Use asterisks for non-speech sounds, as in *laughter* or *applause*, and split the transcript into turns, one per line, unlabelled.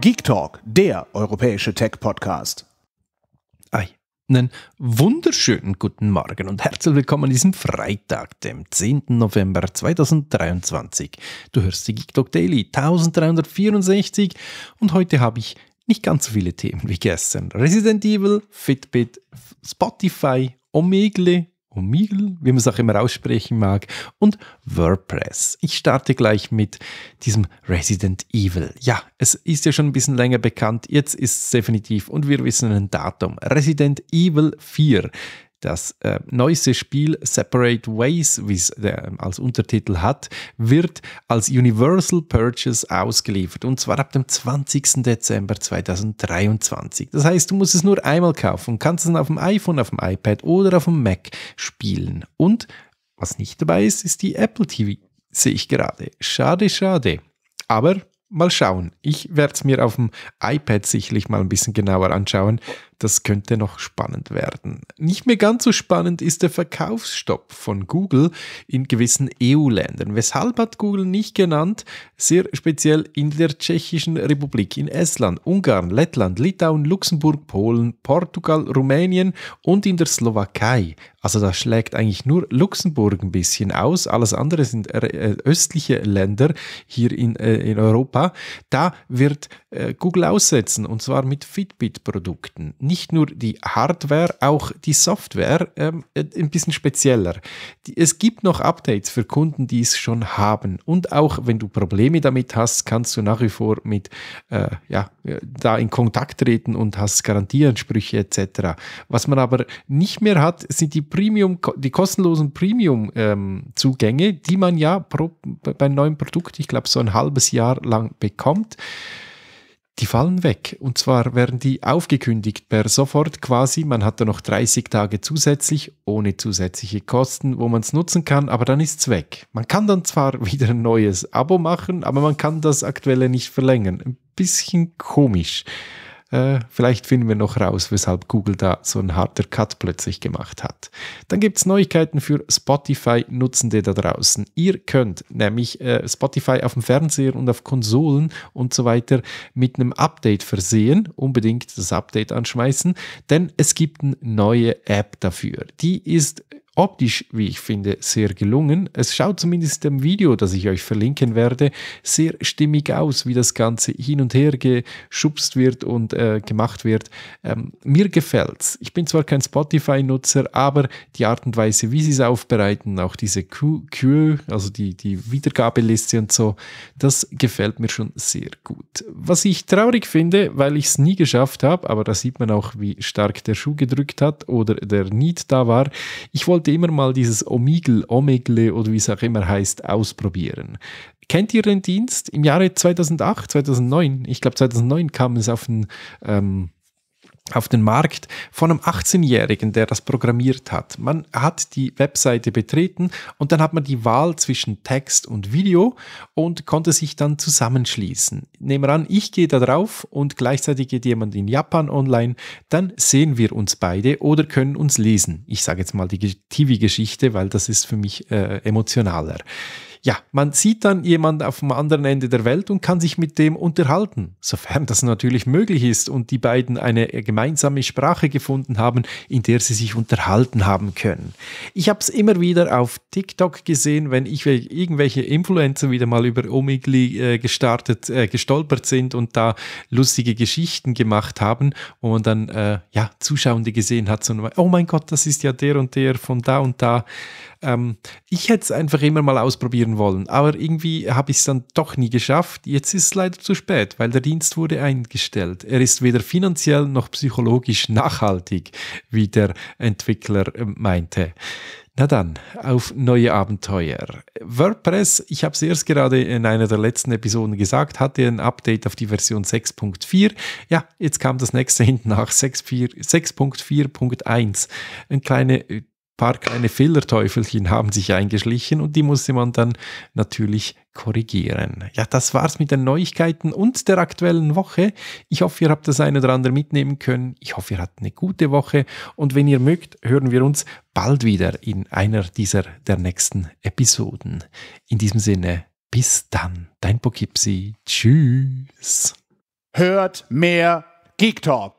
Geek Talk, der europäische Tech-Podcast. Einen wunderschönen guten Morgen und herzlich willkommen an diesem Freitag, dem 10. November 2023. Du hörst die Geek Talk Daily 1364 und heute habe ich nicht ganz so viele Themen wie gestern. Resident Evil, Fitbit, Spotify, Omegle, Omegle, wie man es auch immer aussprechen mag, und WordPress. Ich starte gleich mit diesem Resident Evil. Ja, es ist ja schon ein bisschen länger bekannt, jetzt ist es definitiv und wir wissen ein Datum. Resident Evil 4 das äh, neueste Spiel Separate Ways, wie es äh, als Untertitel hat, wird als Universal Purchase ausgeliefert und zwar ab dem 20. Dezember 2023. Das heißt, du musst es nur einmal kaufen und kannst es auf dem iPhone, auf dem iPad oder auf dem Mac spielen. Und was nicht dabei ist, ist die Apple TV, sehe ich gerade. Schade, schade. Aber mal schauen. Ich werde es mir auf dem iPad sicherlich mal ein bisschen genauer anschauen. Das könnte noch spannend werden. Nicht mehr ganz so spannend ist der Verkaufsstopp von Google in gewissen EU-Ländern. Weshalb hat Google nicht genannt? Sehr speziell in der Tschechischen Republik, in Estland, Ungarn, Lettland, Litauen, Luxemburg, Polen, Portugal, Rumänien und in der Slowakei. Also da schlägt eigentlich nur Luxemburg ein bisschen aus. Alles andere sind äh, östliche Länder hier in, äh, in Europa. Da wird äh, Google aussetzen und zwar mit Fitbit-Produkten nicht nur die Hardware, auch die Software ähm, ein bisschen spezieller. es gibt noch Updates für Kunden, die es schon haben. Und auch wenn du Probleme damit hast, kannst du nach wie vor mit äh, ja, äh, da in Kontakt treten und hast Garantieansprüche etc. Was man aber nicht mehr hat, sind die Premium, die kostenlosen Premium-Zugänge, ähm, die man ja pro, bei einem neuen Produkt, ich glaube, so ein halbes Jahr lang bekommt die fallen weg. Und zwar werden die aufgekündigt per sofort quasi. Man hat da noch 30 Tage zusätzlich, ohne zusätzliche Kosten, wo man es nutzen kann, aber dann ist es weg. Man kann dann zwar *laughs* wieder ein neues Abo machen, aber man kann das aktuelle nicht verlängern. Ein bisschen komisch. Äh, vielleicht finden wir noch raus, weshalb Google da so ein harter Cut plötzlich gemacht hat. Dann gibt es Neuigkeiten für Spotify-Nutzende da draußen. Ihr könnt nämlich äh, Spotify auf dem Fernseher und auf Konsolen und so weiter mit einem Update versehen. Unbedingt das Update anschmeißen, denn es gibt eine neue App dafür. Die ist optisch, wie ich finde, sehr gelungen. Es schaut zumindest im Video, das ich euch verlinken werde, sehr stimmig aus, wie das Ganze hin und her geschubst wird und äh, gemacht wird. Ähm, mir gefällt's. Ich bin zwar kein Spotify-Nutzer, aber die Art und Weise, wie sie es aufbereiten, auch diese Q, also die, die Wiedergabeliste und so, das gefällt mir schon sehr gut. Was ich traurig finde, weil ich es nie geschafft habe, aber da sieht man auch, wie stark der Schuh gedrückt hat oder der Need da war. Ich wollte sollte immer mal dieses Omegle, Omegle oder wie es auch immer heißt, ausprobieren. Kennt ihr den Dienst? Im Jahre 2008, 2009, ich glaube 2009 kam es auf den ähm, auf den Markt von einem 18-Jährigen, der das programmiert hat. Man hat die Webseite betreten und dann hat man die Wahl zwischen Text und Video und konnte sich dann zusammenschließen. Nehmen wir an, ich gehe da drauf und gleichzeitig geht jemand in Japan online, dann sehen wir uns beide oder können uns lesen. Ich sage jetzt mal die TV-Geschichte, weil das ist für mich äh, emotionaler ja, man sieht dann jemand auf dem anderen Ende der Welt und kann sich mit dem unterhalten, sofern das natürlich möglich ist und die beiden eine gemeinsame Sprache gefunden haben, in der sie sich unterhalten haben können. Ich habe es immer wieder auf TikTok gesehen, wenn ich irgendwelche Influencer wieder mal über Omigli äh, gestartet, äh, gestolpert sind und da lustige Geschichten gemacht haben, wo man dann äh, ja Zuschauende gesehen hat, so oh mein Gott, das ist ja der und der von da und da. Ähm, ich hätte es einfach immer mal ausprobieren wollen, aber irgendwie habe ich es dann doch nie geschafft. Jetzt ist es leider zu spät, weil der Dienst wurde eingestellt. Er ist weder finanziell noch psychologisch nachhaltig, wie der Entwickler ähm, meinte. Na dann, auf neue Abenteuer. WordPress, ich habe es erst gerade in einer der letzten Episoden gesagt, hatte ein Update auf die Version 6.4. Ja, jetzt kam das nächste *laughs* hinten nach 6.4.1. Eine kleine äh, paar kleine Fehlerteufelchen haben sich eingeschlichen und die musste man dann natürlich korrigieren. Ja, das war's mit den Neuigkeiten und der aktuellen Woche. Ich hoffe, ihr habt das eine oder andere mitnehmen können. Ich hoffe, ihr habt eine gute Woche und wenn ihr mögt, hören wir uns bald wieder in einer dieser der nächsten Episoden. In diesem Sinne, bis dann, dein Poughkeepsie. Tschüss. Hört mehr Geek Talk.